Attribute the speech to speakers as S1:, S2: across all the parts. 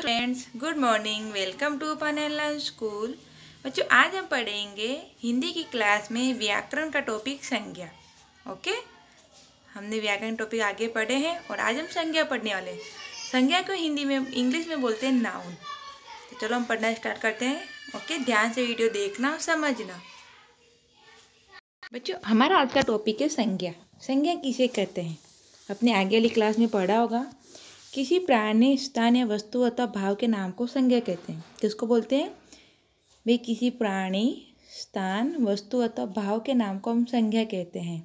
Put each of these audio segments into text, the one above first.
S1: friends good morning welcome to पनेल school बच्चों आज हम पढ़ेंगे हिंदी की क्लास में व्याकरण का टॉपिक संज्ञा ओके हमने व्याकरण टॉपिक आगे पढ़े हैं और आज हम संज्ञा पढ़ने वाले हैं संज्ञा को हिंदी में इंग्लिश में बोलते हैं नाउन तो चलो हम पढ़ना स्टार्ट करते हैं ओके ध्यान से वीडियो देखना और समझना बच्चों हमारा आज का टॉपिक है संज्ञा संज्ञा किसे कहते हैं अपने आगे वाली क्लास में पढ़ा होगा किसी प्राणी स्थान या वस्तु अथवा भाव के नाम को संज्ञा कहते हैं किसको बोलते हैं वे किसी प्राणी स्थान वस्तु अथवा भाव के नाम को हम संज्ञा कहते हैं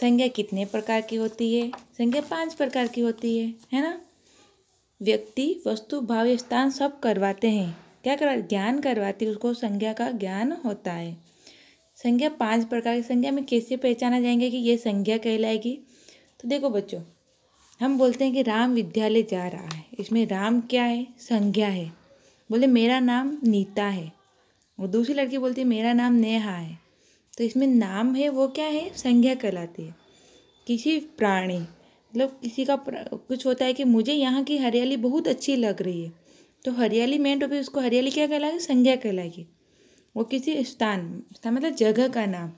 S1: संज्ञा कितने प्रकार की होती है संज्ञा पांच प्रकार की होती है है ना व्यक्ति वस्तु भाव या स्थान सब करवाते हैं क्या करवा ज्ञान करवाती उसको संज्ञा का ज्ञान होता है संज्ञा पांच प्रकार की संज्ञा में कैसे पहचाना जाएंगे कि ये संज्ञा कहलाएगी तो देखो बच्चों हम बोलते हैं कि राम विद्यालय जा रहा है इसमें राम क्या है संज्ञा है बोले मेरा नाम नीता है और दूसरी लड़की बोलती है मेरा नाम नेहा है तो इसमें नाम है वो क्या है संज्ञा कहलाती है किसी प्राणी मतलब किसी का कुछ होता है कि मुझे यहाँ की हरियाली बहुत अच्छी लग रही है तो हरियाली मेन टॉपिक उसको हरियाली क्या कहलाएगी संज्ञा कहलाएगी वो किसी स्थान स्थान मतलब जगह का नाम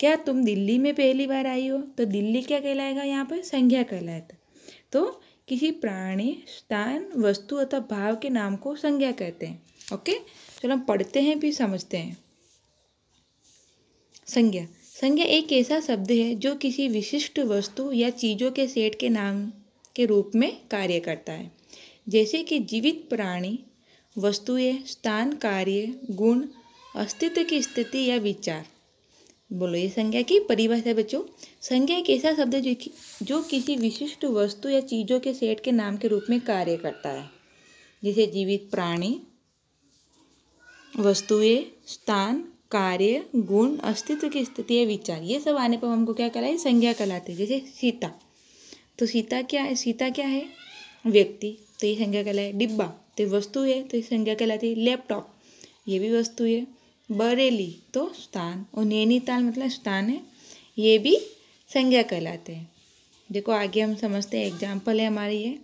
S1: क्या तुम दिल्ली में पहली बार आई हो तो दिल्ली क्या कहलाएगा यहाँ पर संज्ञा कहलाएगा तो किसी प्राणी स्थान वस्तु अथवा भाव के नाम को संज्ञा कहते हैं ओके चलो हम पढ़ते हैं फिर समझते हैं संज्ञा संज्ञा एक ऐसा शब्द है जो किसी विशिष्ट वस्तु या चीज़ों के सेट के नाम के रूप में कार्य करता है जैसे कि जीवित प्राणी वस्तुएं स्थान कार्य गुण अस्तित्व की स्थिति या विचार बोलो ये संज्ञा की परिभाषा बच्चों संज्ञा एक ऐसा शब्द है जो जो किसी विशिष्ट वस्तु या चीज़ों के सेट के नाम के रूप में कार्य करता है जैसे जीवित प्राणी वस्तुएं स्थान कार्य गुण अस्तित्व की स्थिति या विचार ये सब आने पर हमको क्या कहलाए संज्ञा कहलाते जैसे सीता तो सीता क्या है सीता क्या है व्यक्ति तो ये संज्ञा कहलाए डिब्बा तो वस्तु है तो ये संज्ञा कहलाती है लैपटॉप ये भी वस्तु है बरेली तो स्थान और नैनीताल मतलब स्थान है ये भी संज्ञा कहलाते हैं देखो आगे हम समझते हैं एग्जाम्पल है हमारी ये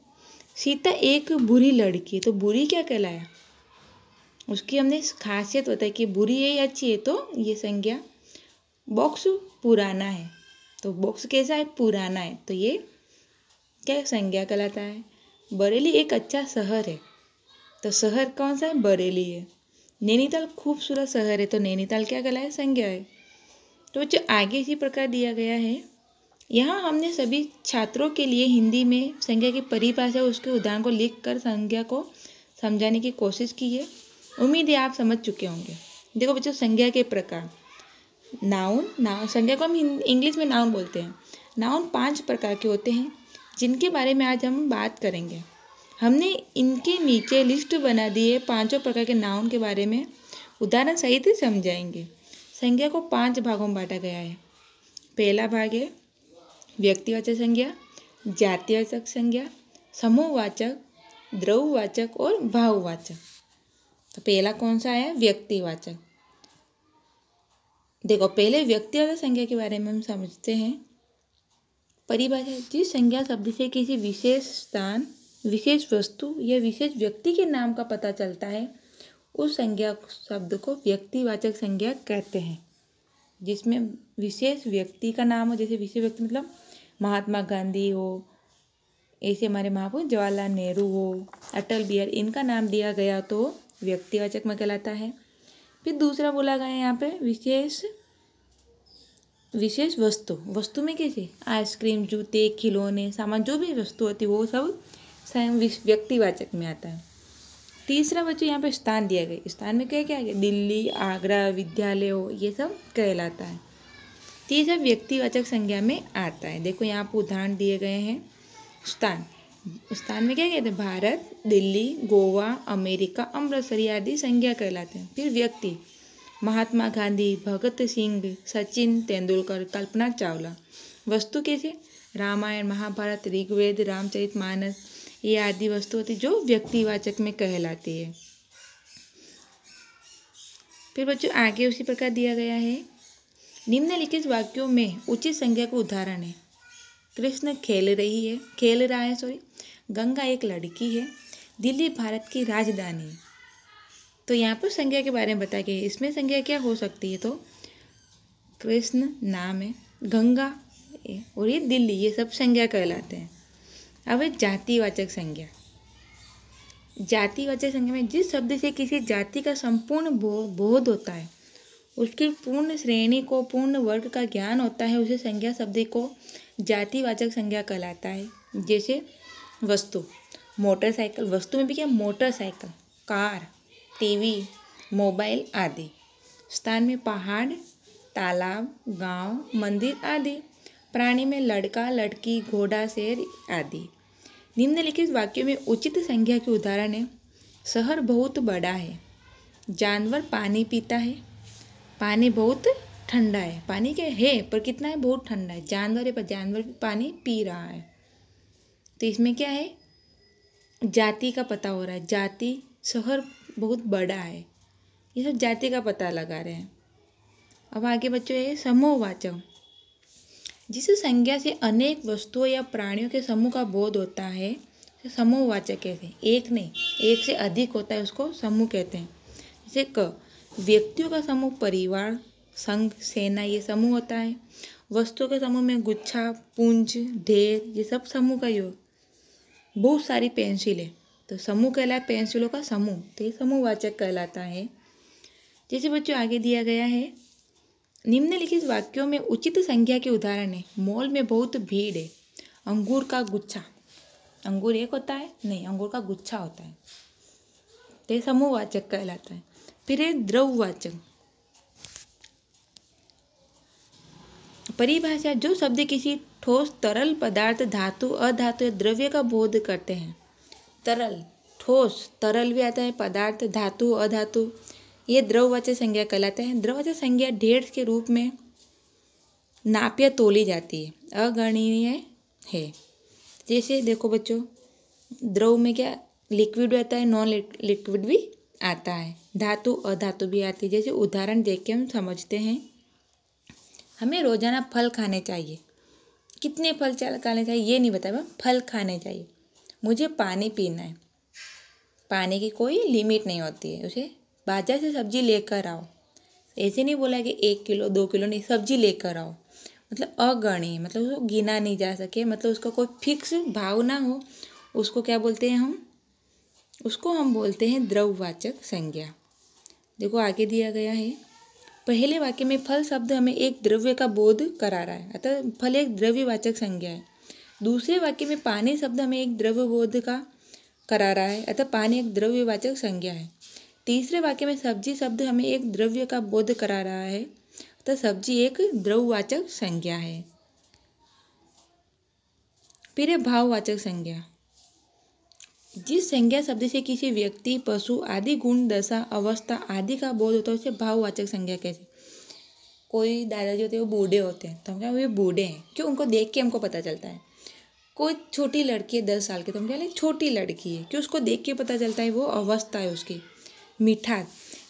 S1: सीता एक बुरी लड़की है तो बुरी क्या कहलाया उसकी हमने खासियत बताई कि बुरी है या अच्छी है तो ये संज्ञा बॉक्स पुराना है तो बॉक्स कैसा है पुराना है तो ये क्या संज्ञा कहलाता है बरेली एक अच्छा शहर है तो शहर कौन सा है बरेली है नैनीताल खूबसूरत शहर है तो नैनीताल क्या कहलाए संज्ञा है तो बच्चों आगे इसी प्रकार दिया गया है यहाँ हमने सभी छात्रों के लिए हिंदी में संज्ञा की परिभाषा उसके उदाहरण को लिख कर संज्ञा को समझाने की कोशिश की है उम्मीद है आप समझ चुके होंगे देखो बच्चों संज्ञा के प्रकार नाउन नाउन संज्ञा को हम इंग्लिश में नाउन बोलते हैं नाउन पांच प्रकार के होते हैं जिनके बारे में आज हम बात करेंगे हमने इनके नीचे लिस्ट बना दी है पाँचों प्रकार के नाउन के बारे में उदाहरण सहित ही समझाएंगे संज्ञा को पांच भागों में बांटा गया है पहला भाग है व्यक्तिवाचक संज्ञा जातिवाचक संज्ञा समूहवाचक द्रववाचक और भाववाचक तो पहला कौन सा है व्यक्तिवाचक देखो पहले व्यक्तिवाचक संज्ञा के बारे में हम समझते हैं परिभाषा जिस संज्ञा शब्द से किसी विशेष स्थान विशेष वस्तु या विशेष व्यक्ति के नाम का पता चलता है उस संज्ञा शब्द को व्यक्तिवाचक संज्ञा कहते हैं जिसमें विशेष व्यक्ति का नाम हो जैसे विशेष व्यक्ति मतलब महात्मा गांधी हो ऐसे हमारे महापुरुष जवाहरलाल नेहरू हो अटल बिहार इनका नाम दिया गया तो व्यक्तिवाचक में कहलाता है फिर दूसरा बोला गया यहाँ पे विशेष विशेष वस्तु वस्तु में कैसे आइसक्रीम जूते खिलौने सामान जो भी वस्तु होती वो सब स्वयं व्यक्तिवाचक में आता है तीसरा बच्चों यहाँ पे स्थान दिया गया स्थान में क्या क्या गया दिल्ली आगरा विद्यालय हो ये सब कहलाता है तो ये सब व्यक्तिवाचक संज्ञा में आता है देखो यहाँ पर उदाहरण दिए गए हैं स्थान स्थान में क्या कहते हैं भारत दिल्ली गोवा अमेरिका अमृतसर आदि संज्ञा कहलाते हैं फिर व्यक्ति महात्मा गांधी भगत सिंह सचिन तेंदुलकर कल्पना चावला वस्तु कैसे रामायण महाभारत ऋग्वेद रामचरित मानस ये आदि वस्तु होती जो व्यक्तिवाचक में कहलाती है फिर बच्चों आगे उसी प्रकार दिया गया है निम्नलिखित वाक्यों में उचित संज्ञा का उदाहरण है कृष्ण खेल रही है खेल रहा है सॉरी गंगा एक लड़की है दिल्ली भारत की राजधानी तो यहाँ पर संज्ञा के बारे में बताया गया है इसमें संज्ञा क्या हो सकती है तो कृष्ण नाम है गंगा और ये दिल्ली ये सब संज्ञा कहलाते हैं अब है जातिवाचक संज्ञा जातिवाचक संज्ञा में जिस शब्द से किसी जाति का संपूर्ण बोध होता है उसकी पूर्ण श्रेणी को पूर्ण वर्ग का ज्ञान होता है उसे संज्ञा शब्द को जातिवाचक संज्ञा कहलाता है जैसे वस्तु मोटरसाइकिल वस्तु में भी क्या मोटरसाइकिल कार टीवी मोबाइल आदि स्थान में पहाड़ तालाब गांव मंदिर आदि प्राणी में लड़का लड़की घोड़ा शेर आदि निम्नलिखित वाक्यों में उचित संख्या के उदाहरण है शहर बहुत बड़ा है जानवर पानी पीता है पानी बहुत ठंडा है पानी क्या है पर कितना है बहुत ठंडा है जानवर है पर जानवर पानी पी रहा है तो इसमें क्या है जाति का पता हो रहा है जाति शहर बहुत बड़ा है ये सब जाति का पता लगा रहे हैं अब आगे बच्चों ये समूहवाचक जिस संज्ञा से अनेक वस्तुओं या प्राणियों के समूह का बोध होता है समूहवाचक कहते हैं एक नहीं एक से अधिक होता है उसको समूह कहते हैं जैसे क व्यक्तियों का समूह परिवार संघ सेना ये समूह होता है वस्तुओं के समूह में गुच्छा पूंज ढेर ये सब समूह का योग बहुत सारी पेंसिलें तो समूह कहलाए पेंसिलों का समूह तो ये समूहवाचक कहलाता है जैसे बच्चों आगे दिया गया है निम्नलिखित वाक्यों में उचित संख्या के उदाहरण है मॉल में बहुत भीड़ है अंगूर का गुच्छा अंगूर एक होता है नहीं अंगूर का गुच्छा होता है तो समूहवाचक कहलाता है फिर है द्रववाचक परिभाषा जो शब्द किसी ठोस तरल पदार्थ धातु अधातु द्रव्य का बोध करते हैं तरल ठोस तरल भी आता है पदार्थ धातु अधातु ये द्रववाच्य संज्ञा कहलाते हैं द्रववाच्य संज्ञा ढेर के रूप में नाप्य तोली जाती है अगणनीय है जैसे देखो बच्चों द्रव में क्या लिक्विड आता है नॉन लिक्विड भी आता है धातु अधातु भी आती है जैसे उदाहरण देख के हम समझते हैं हमें रोजाना फल खाने चाहिए कितने फल चल खाने चाहिए ये नहीं बताया फल खाने चाहिए मुझे पानी पीना है पानी की कोई लिमिट नहीं होती है उसे बाजार से सब्जी लेकर आओ ऐसे नहीं बोला कि एक किलो दो किलो नहीं सब्जी लेकर आओ मतलब अगणी मतलब उसको गिना नहीं जा सके मतलब उसका कोई फिक्स भाव ना हो उसको क्या बोलते हैं हम उसको हम बोलते हैं द्रववाचक संज्ञा देखो आगे दिया गया है पहले वाक्य में फल शब्द हमें एक द्रव्य का बोध करा रहा है अतः फल एक द्रव्यवाचक संज्ञा है दूसरे वाक्य में पानी शब्द हमें एक द्रव्य बोध का करा रहा है अतः पानी एक द्रव्यवाचक संज्ञा है तीसरे वाक्य में सब्जी शब्द हमें एक द्रव्य का बोध करा रहा है तो सब्जी एक द्रववाचक संज्ञा है फिर है भाववाचक संज्ञा जिस संज्ञा शब्द से किसी व्यक्ति पशु आदि गुण दशा अवस्था आदि का बोध होता है उसे भाववाचक संज्ञा कहते हैं कोई दादाजी होते हैं वो बूढ़े होते हैं तो हम क्या वे बूढ़े हैं क्यों उनको देख के हमको पता चलता है कोई छोटी लड़की है दस साल की तो हम क्या छोटी लड़की है क्यों उसको देख के पता चलता है वो अवस्था है उसकी मीठा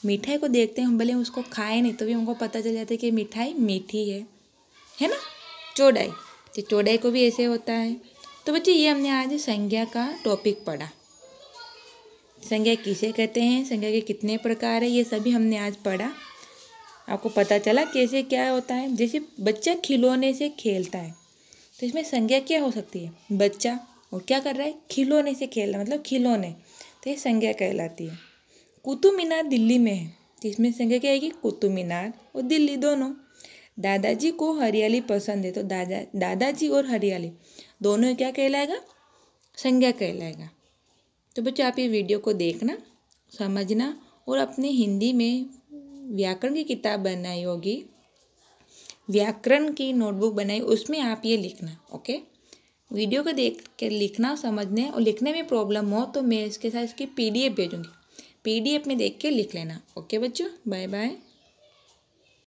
S1: मिठाई को देखते हैं हम भले उसको खाए नहीं तो भी हमको पता चल जाता है कि मिठाई मीठी है है ना चौड़ाई तो चौड़ाई को भी ऐसे होता है तो बच्चे ये हमने आज संज्ञा का टॉपिक पढ़ा संज्ञा किसे कहते हैं संज्ञा के कितने प्रकार है ये सभी हमने आज पढ़ा आपको पता चला कैसे क्या होता है जैसे बच्चा खिलौने से खेलता है तो इसमें संज्ञा क्या हो सकती है बच्चा और क्या कर रहा है खिलौने से खेल रहा है मतलब खिलौने तो ये संज्ञा कहलाती है कुतुब मीनार दिल्ली में है जिसमें संख्या क्या आएगी कुतुब मीनार और दिल्ली दोनों दादाजी को हरियाली पसंद है तो दादा दादाजी और हरियाली दोनों क्या कहलाएगा संज्ञा कहलाएगा तो बच्चों आप ये वीडियो को देखना समझना और अपने हिंदी में व्याकरण की किताब बनाई होगी व्याकरण की नोटबुक बनाई उसमें आप ये लिखना ओके वीडियो को देख के लिखना समझने और लिखने में प्रॉब्लम हो तो मैं इसके साथ इसकी पीडीएफ भेजूँगी पीडीएफ में देख के लिख लेना ओके बच्चों बाय बाय